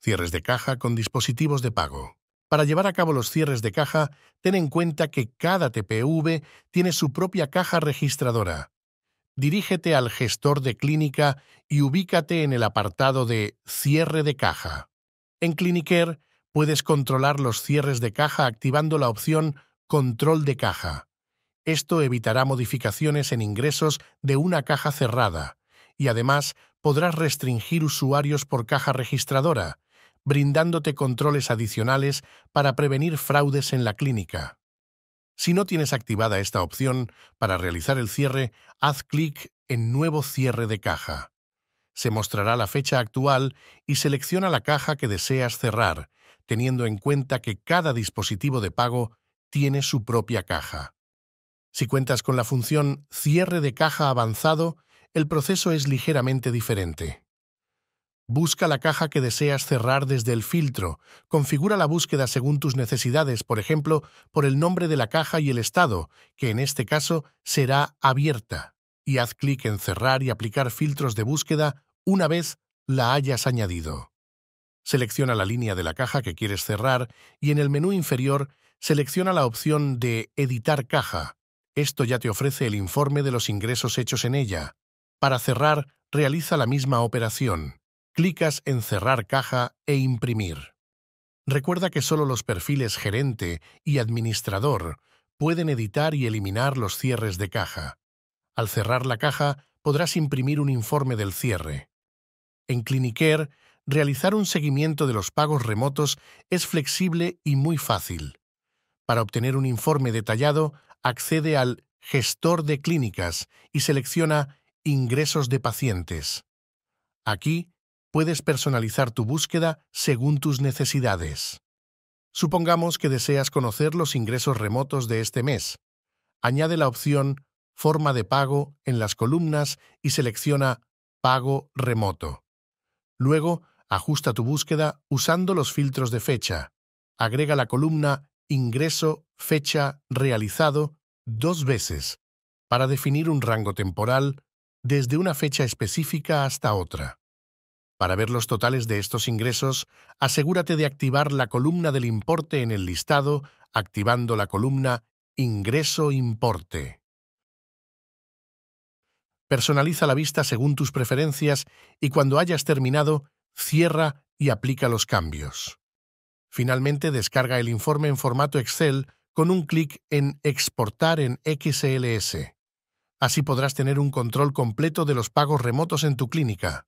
cierres de caja con dispositivos de pago. Para llevar a cabo los cierres de caja, ten en cuenta que cada TPV tiene su propia caja registradora. Dirígete al gestor de clínica y ubícate en el apartado de Cierre de caja. En Cliniker puedes controlar los cierres de caja activando la opción Control de caja. Esto evitará modificaciones en ingresos de una caja cerrada y además podrás restringir usuarios por caja registradora, brindándote controles adicionales para prevenir fraudes en la clínica. Si no tienes activada esta opción, para realizar el cierre, haz clic en Nuevo cierre de caja. Se mostrará la fecha actual y selecciona la caja que deseas cerrar, teniendo en cuenta que cada dispositivo de pago tiene su propia caja. Si cuentas con la función Cierre de caja avanzado, el proceso es ligeramente diferente. Busca la caja que deseas cerrar desde el filtro. Configura la búsqueda según tus necesidades, por ejemplo, por el nombre de la caja y el estado, que en este caso será abierta. Y haz clic en Cerrar y aplicar filtros de búsqueda una vez la hayas añadido. Selecciona la línea de la caja que quieres cerrar y en el menú inferior selecciona la opción de Editar caja. Esto ya te ofrece el informe de los ingresos hechos en ella. Para cerrar, realiza la misma operación clicas en Cerrar caja e Imprimir. Recuerda que solo los perfiles gerente y administrador pueden editar y eliminar los cierres de caja. Al cerrar la caja, podrás imprimir un informe del cierre. En Cliniquer realizar un seguimiento de los pagos remotos es flexible y muy fácil. Para obtener un informe detallado, accede al Gestor de Clínicas y selecciona Ingresos de pacientes. Aquí puedes personalizar tu búsqueda según tus necesidades. Supongamos que deseas conocer los ingresos remotos de este mes. Añade la opción Forma de pago en las columnas y selecciona Pago remoto. Luego, ajusta tu búsqueda usando los filtros de fecha. Agrega la columna Ingreso, fecha, realizado dos veces para definir un rango temporal desde una fecha específica hasta otra. Para ver los totales de estos ingresos, asegúrate de activar la columna del importe en el listado activando la columna Ingreso Importe. Personaliza la vista según tus preferencias y cuando hayas terminado, cierra y aplica los cambios. Finalmente, descarga el informe en formato Excel con un clic en Exportar en XLS. Así podrás tener un control completo de los pagos remotos en tu clínica.